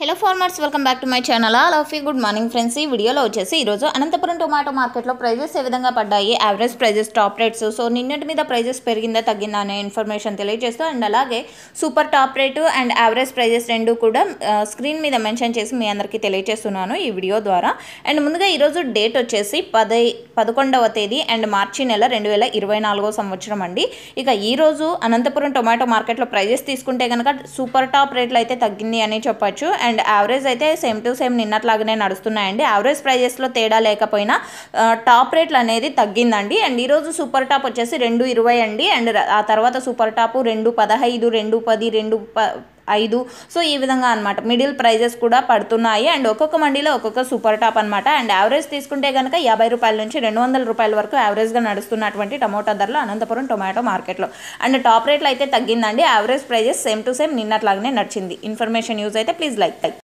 hello farmers welcome back to my channel you good morning friends ఈ వీడియోలో వచ్చేసి ఈరోజు అనంతపురం టొమాటో మార్కెట్లో ప్రైజెస్ ఏ విధంగా పడ్డాయి average prices top rates so నిన్నటి మీద ప్రైజెస్ పెరిగిందా తగ్గిందా అనే ఇన్ఫర్మేషన్ తెలియజేస్తూ అండ్ అలాగే super top rate and average prices రెండు కూడా స్క్రీన్ మీద మెన్షన్ చేసి మీ అందరికీ తెలియజేస్తున్నాను ఈ వీడియో ద్వారా అండ్ ముందుగా ఈరోజు డేట్ వచ్చేసి పదై పదకొండవ తేదీ అండ్ మార్చి నెల రెండు వేల ఇరవై నాలుగో సంవత్సరం అండి ఇక ఈరోజు అనంతపురం టొమాటో మార్కెట్లో ప్రైజెస్ తీసుకుంటే కనుక సూపర్ టాప్ రేట్లు అయితే తగ్గింది అని చెప్పచ్చు అండ్ యావరేజ్ అయితే సేమ్ టు సేమ్ నిన్నట్లాగానే నడుస్తున్నాయండి యావరేజ్ ప్రైజెస్లో తేడా లేకపోయినా టాప్ రేట్లు అనేది తగ్గిందండి అండ్ ఈరోజు సూపర్ టాప్ వచ్చేసి రెండు ఇరవై అండి అండ్ ఆ తర్వాత సూపర్ టాపు రెండు పదహైదు రెండు పది రెండు ప ఐదు సో ఈ విధంగా అనమాట మిడిల్ ప్రైజెస్ కూడా పడుతున్నాయి అండ్ ఒక్కొక్క మండీలో ఒక్కొక్క సూపర్ టాప్ అనమాట అండ్ యావరేజ్ తీసుకుంటే కనుక యాభై రూపాయల నుంచి రెండు వందల రూపాయల వరకు యావరేజ్గా నడుస్తున్నటువంటి టమోటా ధరలు అనంతపురం టొమాటో మార్కెట్లో అండ్ టాప్ రేట్లు అయితే తగ్గిందండి average prices same to same నిన్నట్లాగానే నడిచింది ఇన్ఫర్మేషన్ యూజ్ అయితే ప్లీజ్ లైక్ లైక్